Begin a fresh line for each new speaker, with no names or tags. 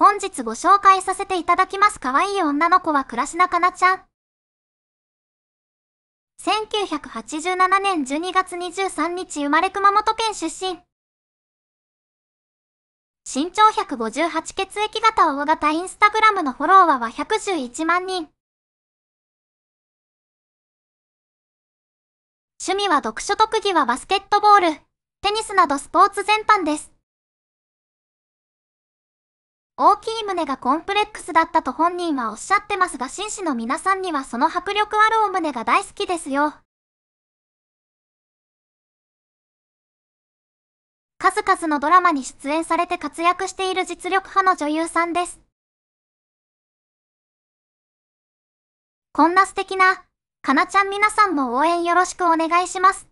本日ご紹介させていただきます可愛い女の子は倉科かなちゃん。1987年12月23日生まれ熊本県出身。身長158血液型大型インスタグラムのフォロワーは111万人。
趣味は読書特技はバス
ケットボール、テニスなどスポーツ全般です。大きい胸がコンプレックスだったと本人はおっしゃってますが紳士の皆さんにはその迫力あるお胸が大好きですよ。
数々のドラマに出演されて活躍している実力派の女優さんです。こんな素敵な、かなちゃん皆さんも応援よろしくお願いします。